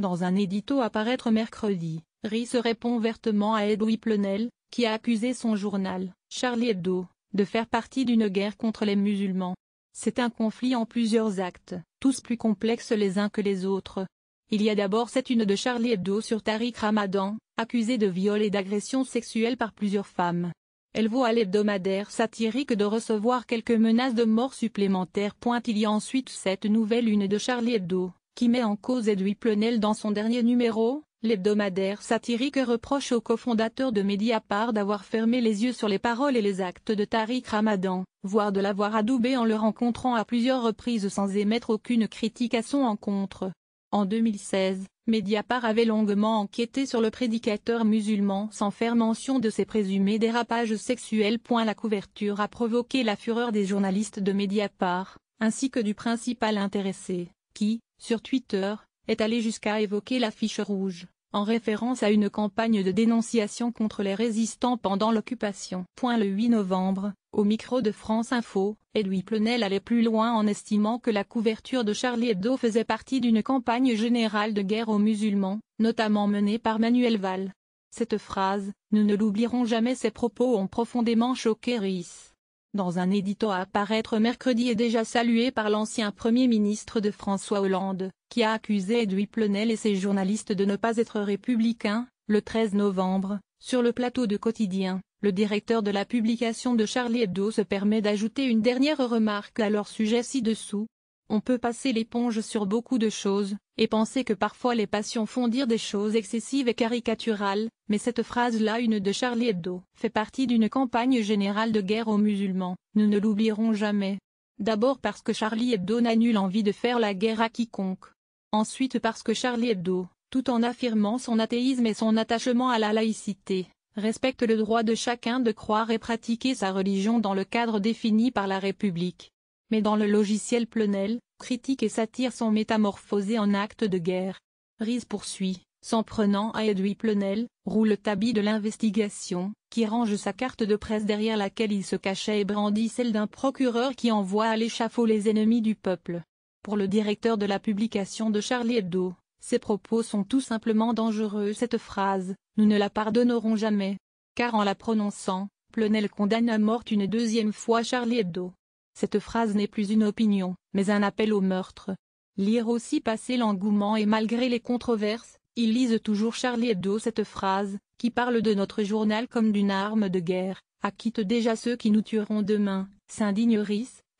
Dans un édito à paraître mercredi, Rice répond vertement à Edoui Plenel, qui a accusé son journal, Charlie Hebdo, de faire partie d'une guerre contre les musulmans. C'est un conflit en plusieurs actes, tous plus complexes les uns que les autres. Il y a d'abord cette une de Charlie Hebdo sur Tariq Ramadan, accusé de viol et d'agression sexuelle par plusieurs femmes. Elle vaut à l'hebdomadaire satirique de recevoir quelques menaces de mort supplémentaires. Il y a ensuite cette nouvelle une de Charlie Hebdo, qui met en cause Edoui Plenel dans son dernier numéro, l'hebdomadaire satirique reproche au cofondateur de Mediapart d'avoir fermé les yeux sur les paroles et les actes de Tariq Ramadan, voire de l'avoir adoubé en le rencontrant à plusieurs reprises sans émettre aucune critique à son encontre. En 2016, Mediapart avait longuement enquêté sur le prédicateur musulman sans faire mention de ses présumés dérapages sexuels. La couverture a provoqué la fureur des journalistes de Mediapart, ainsi que du principal intéressé, qui, sur Twitter, est allé jusqu'à évoquer l'affiche rouge, en référence à une campagne de dénonciation contre les résistants pendant l'occupation. Le 8 novembre, au micro de France Info, Edoui Plenel allait plus loin en estimant que la couverture de Charlie Hebdo faisait partie d'une campagne générale de guerre aux musulmans, notamment menée par Manuel Valls. Cette phrase, nous ne l'oublierons jamais ses propos ont profondément choqué Rice dans un édito à apparaître mercredi est déjà salué par l'ancien Premier ministre de François Hollande, qui a accusé Edoui Plenel et ses journalistes de ne pas être républicains, le 13 novembre, sur le plateau de Quotidien, le directeur de la publication de Charlie Hebdo se permet d'ajouter une dernière remarque à leur sujet ci-dessous, on peut passer l'éponge sur beaucoup de choses, et penser que parfois les passions font dire des choses excessives et caricaturales, mais cette phrase-là une de Charlie Hebdo fait partie d'une campagne générale de guerre aux musulmans, nous ne l'oublierons jamais. D'abord parce que Charlie Hebdo n'a nulle envie de faire la guerre à quiconque. Ensuite parce que Charlie Hebdo, tout en affirmant son athéisme et son attachement à la laïcité, respecte le droit de chacun de croire et pratiquer sa religion dans le cadre défini par la République mais dans le logiciel Plenel, critique et satire sont métamorphosés en actes de guerre. Riz poursuit, s'en prenant à Edoui Plenel, roule tabi de l'investigation, qui range sa carte de presse derrière laquelle il se cachait et brandit celle d'un procureur qui envoie à l'échafaud les ennemis du peuple. Pour le directeur de la publication de Charlie Hebdo, ses propos sont tout simplement dangereux cette phrase, nous ne la pardonnerons jamais. Car en la prononçant, Plenel condamne à mort une deuxième fois Charlie Hebdo. Cette phrase n'est plus une opinion, mais un appel au meurtre. Lire aussi passer l'engouement et malgré les controverses, ils lisent toujours Charlie Hebdo cette phrase, qui parle de notre journal comme d'une arme de guerre, acquitte déjà ceux qui nous tueront demain, s'indigne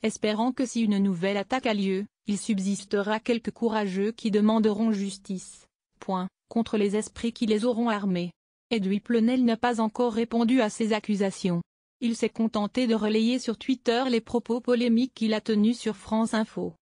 espérant que si une nouvelle attaque a lieu, il subsistera quelques courageux qui demanderont justice. Point. Contre les esprits qui les auront armés. Edoui Plenel n'a pas encore répondu à ces accusations il s'est contenté de relayer sur Twitter les propos polémiques qu'il a tenus sur France Info.